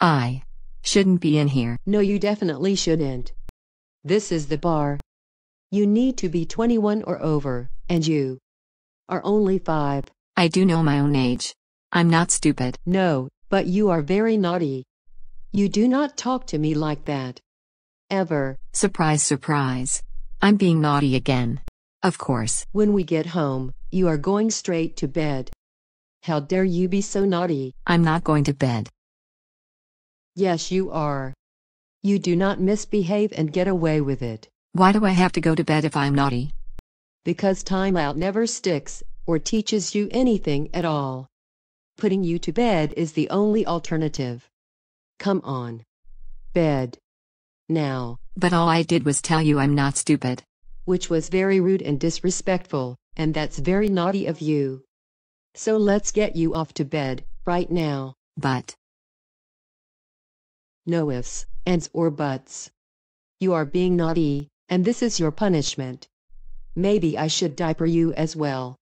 I shouldn't be in here. No, you definitely shouldn't. This is the bar. You need to be 21 or over, and you are only 5. I do know my own age. I'm not stupid. No, but you are very naughty. You do not talk to me like that. Ever. Surprise, surprise. I'm being naughty again. Of course. When we get home, you are going straight to bed. How dare you be so naughty? I'm not going to bed. Yes, you are. You do not misbehave and get away with it. Why do I have to go to bed if I'm naughty? Because timeout never sticks, or teaches you anything at all. Putting you to bed is the only alternative. Come on. Bed. Now. But all I did was tell you I'm not stupid. Which was very rude and disrespectful, and that's very naughty of you. So let's get you off to bed, right now. But no ifs, ands or buts. You are being naughty, and this is your punishment. Maybe I should diaper you as well.